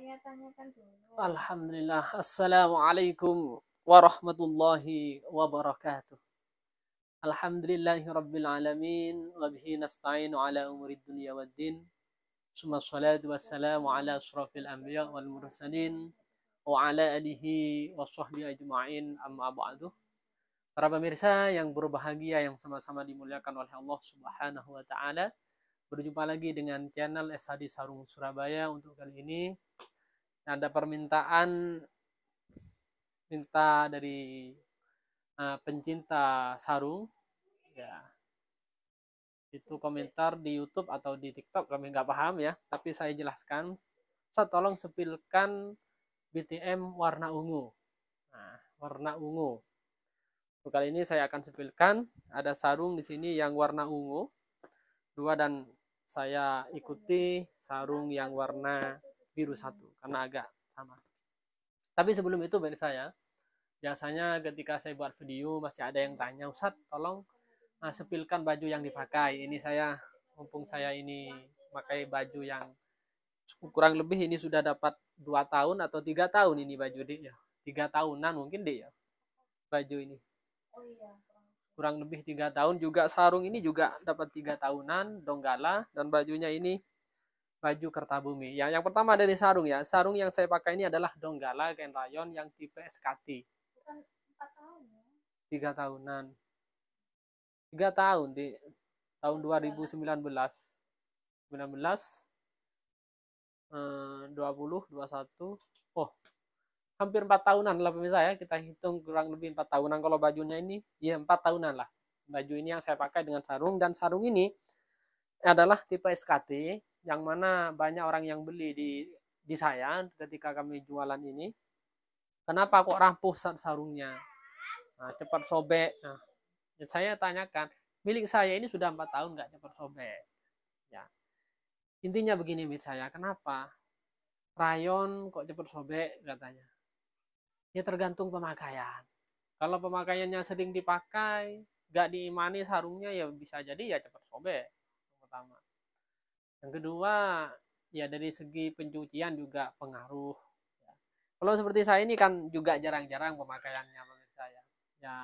Saya tanyakan dulu. Alhamdulillah. Assalamualaikum warahmatullahi wabarakatuh. Alhamdulillahi rabbil alamin wa bihi nasta'inu ala umuri dunya waddin. Summa salatu wassalamu ala asyrafil anbiya wal mursalin wa ala alihi wa sahbihi ajma'in amma ba'du. Para pemirsa yang berbahagia yang sama-sama dimuliakan oleh Allah Subhanahu wa taala. Berjumpa lagi dengan channel SHD Sarung Surabaya untuk kali ini. Nah, ada permintaan minta dari uh, pencinta sarung ya. Itu komentar di YouTube atau di TikTok kami nggak paham ya, tapi saya jelaskan. Saya tolong sepilkan BTM warna ungu. Nah, warna ungu. Untuk kali ini saya akan sepilkan ada sarung di sini yang warna ungu dua dan saya ikuti sarung yang warna biru satu karena agak sama. Tapi sebelum itu bagi saya biasanya ketika saya buat video masih ada yang tanya Ustaz tolong nah, sepilkan baju yang dipakai. Ini saya mumpung saya ini pakai baju yang kurang lebih ini sudah dapat dua tahun atau tiga tahun ini baju dia ya tiga tahunan mungkin deh baju ini. Oh iya kurang lebih tiga tahun juga sarung ini juga dapat tiga tahunan donggala dan bajunya ini baju kertabumi yang yang pertama dari sarung ya sarung yang saya pakai ini adalah donggala kain rayon yang tipe SKT tiga tahunan tiga tahun di tahun 2019 19 20 21 oh hampir empat tahunan lah pemirsa ya kita hitung kurang lebih empat tahunan kalau bajunya ini ya empat tahunan lah baju ini yang saya pakai dengan sarung dan sarung ini adalah tipe SKT yang mana banyak orang yang beli di di saya ketika kami jualan ini kenapa kok rapuh saat sarungnya nah, cepat sobek nah, saya tanyakan milik saya ini sudah empat tahun nggak cepat sobek ya intinya begini misalnya, saya kenapa rayon kok cepat sobek katanya Ya tergantung pemakaian. Kalau pemakaiannya sering dipakai, gak diimani sarungnya ya bisa jadi ya cepat sobek. Yang pertama. Yang kedua, ya dari segi pencucian juga pengaruh. Ya. Kalau seperti saya ini kan juga jarang-jarang pemakaiannya pemirsa ya. Ya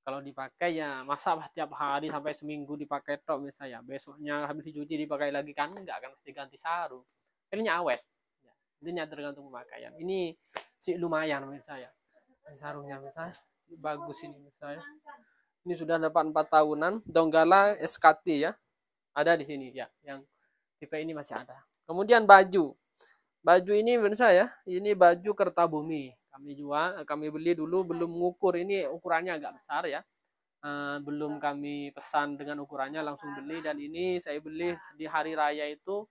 kalau dipakai ya masa setiap hari sampai seminggu dipakai tok misalnya besoknya habis dicuci dipakai lagi kan enggak akan pasti ganti sarung akhirnya awet ya. intinya tergantung pemakaian ini si lumayan menurut saya sarungnya menurut saya bagus ini menurut saya ini sudah dapat empat tahunan donggala SKT ya ada di sini ya yang tipe ini masih ada kemudian baju baju ini menurut saya ya, ini baju kertabumi kami jual eh, kami beli dulu belum ngukur ini ukurannya agak besar ya uh, belum kami pesan dengan ukurannya langsung beli dan ini saya beli di hari raya itu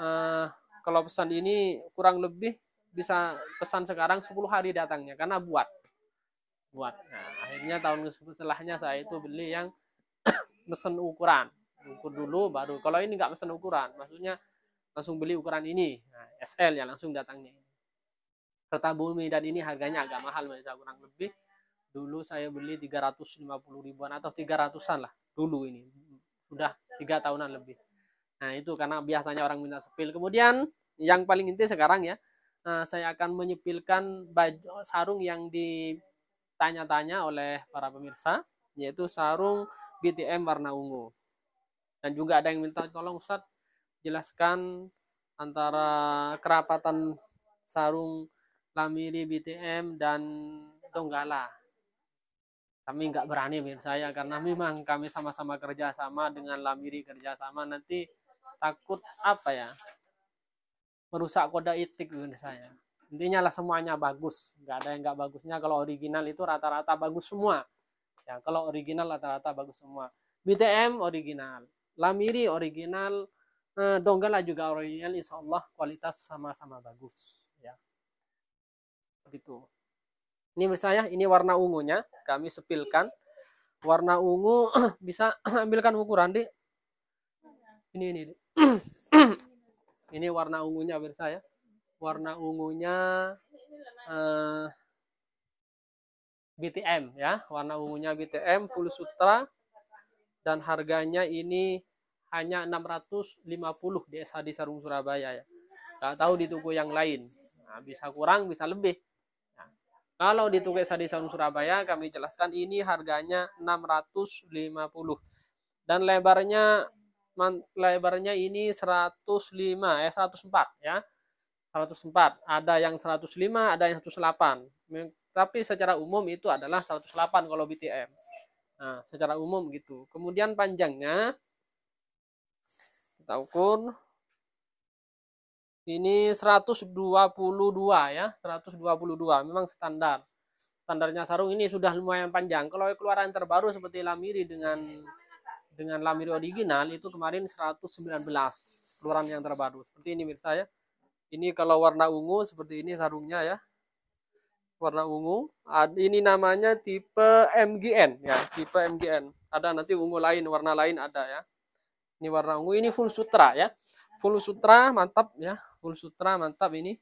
uh, kalau pesan ini kurang lebih bisa pesan sekarang 10 hari datangnya karena buat buat nah, akhirnya tahun setelahnya saya itu beli yang mesen ukuran ukur dulu baru kalau ini nggak mesen ukuran maksudnya langsung beli ukuran ini nah, SL ya langsung datangnya kertas bumi dan ini harganya agak mahal bisa kurang lebih dulu saya beli 350 ribuan atau 300an lah dulu ini sudah tiga tahunan lebih nah itu karena biasanya orang minta sepil kemudian yang paling inti sekarang ya Nah, saya akan menyepilkan baju, sarung yang ditanya-tanya oleh para pemirsa, yaitu sarung BTM warna ungu. Dan juga ada yang minta tolong Ustadz jelaskan antara kerapatan sarung lamiri BTM dan Donggala. Kami nggak berani pemirsa saya karena memang kami sama-sama kerja sama dengan lamiri kerja sama nanti takut apa ya merusak kode etik gitu saya intinya lah semuanya bagus nggak ada yang nggak bagusnya kalau original itu rata-rata bagus semua ya kalau original rata-rata bagus semua BTM original Lamiri original eh, Donggala juga original insya Allah kualitas sama-sama bagus ya begitu ini misalnya ini warna ungunya kami sepilkan warna ungu bisa ambilkan ukuran di ini ini, ini. Ini warna ungunya pemirsa ya. Warna ungunya uh, eh, BTM ya, warna ungunya BTM full sutra dan harganya ini hanya 650 di SHD Sarung Surabaya ya. nggak tahu di toko yang lain. Nah, bisa kurang, bisa lebih. Nah, kalau di toko SHD Sarung Surabaya kami jelaskan ini harganya 650 dan lebarnya lebarnya ini 105 eh, ya 104 ya 104 ada yang 105 ada yang 108 tapi secara umum itu adalah 108 kalau BTM nah secara umum gitu kemudian panjangnya kita ukur ini 122 ya 122 memang standar standarnya sarung ini sudah lumayan panjang kalau keluaran terbaru seperti Lamiri dengan dengan lamiri original itu kemarin 119 keluaran yang terbaru seperti ini mirsa ya ini kalau warna ungu seperti ini sarungnya ya warna ungu ini namanya tipe MGN ya tipe MGN ada nanti ungu lain warna lain ada ya ini warna ungu ini full sutra ya full sutra mantap ya full sutra mantap ini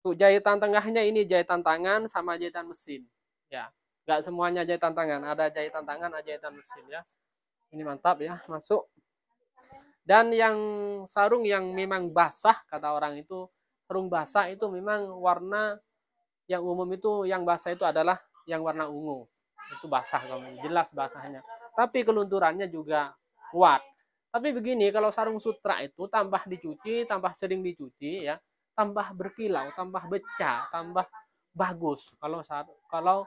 untuk jahitan tengahnya ini jahitan tangan sama jahitan mesin ya nggak semuanya jahitan tangan ada jahitan tangan ada jahitan mesin ya ini mantap ya masuk dan yang sarung yang memang basah kata orang itu sarung basah itu memang warna yang umum itu yang basah itu adalah yang warna ungu itu basah jelas basahnya tapi kelunturannya juga kuat tapi begini kalau sarung sutra itu tambah dicuci tambah sering dicuci ya tambah berkilau tambah becah tambah bagus kalau kalau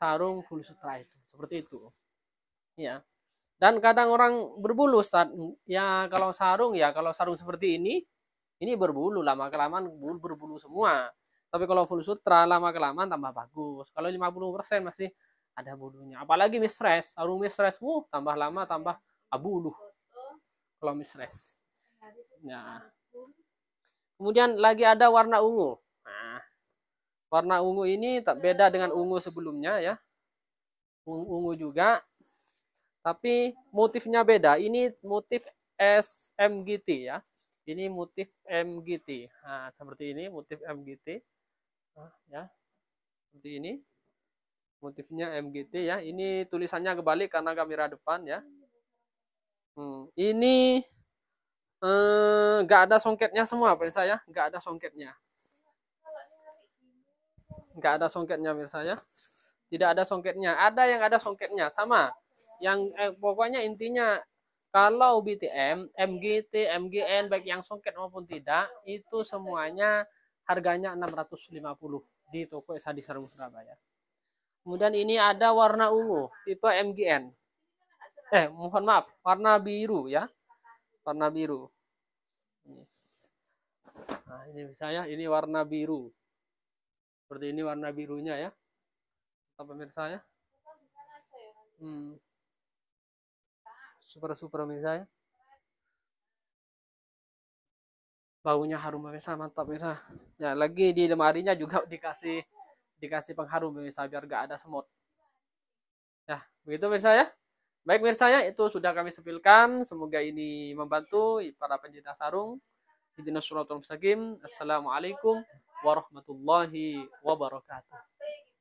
sarung full sutra itu seperti itu ya dan kadang orang berbulu saat Ya kalau sarung ya kalau sarung seperti ini ini berbulu lama kelamaan bulu berbulu semua. Tapi kalau full sutra lama kelamaan tambah bagus. Kalau 50% masih ada bulunya. Apalagi mistress, sarung mistress, wuh, tambah lama tambah abulu Kalau mistress. Nah. Ya. Kemudian lagi ada warna ungu. Nah, warna ungu ini tak beda dengan ungu sebelumnya ya. Ungu juga tapi motifnya beda. Ini motif SMGT ya. Ini motif MGT. Nah, seperti ini motif MGT. Nah, ya. Seperti ini. Motifnya MGT ya. Ini tulisannya kebalik karena kamera depan ya. Hmm, ini enggak eh, ada songketnya semua pemirsa ya, Enggak ada songketnya. Enggak ada songketnya pemirsa ya. Tidak ada songketnya. Ada yang ada songketnya sama yang eh, pokoknya intinya kalau BTM, MGT, MGN baik yang songket maupun tidak itu semuanya harganya 650 di toko Sadi Sarung Surabaya. Kemudian ini ada warna ungu tipe MGN. Eh, mohon maaf, warna biru ya. Warna biru. Ini. Nah, ini misalnya ini warna biru. Seperti ini warna birunya ya. Apa pemirsa ya? Hmm. Super supra ya Baunya harum pemirsa, mantap misa Ya, lagi di lemarinya juga dikasih dikasih pengharum pemirsa biar gak ada semut. Ya begitu misa ya. Baik pemirsa ya, itu sudah kami sepilkan. Semoga ini membantu para pencinta sarung. Hidina suratul Assalamualaikum warahmatullahi wabarakatuh.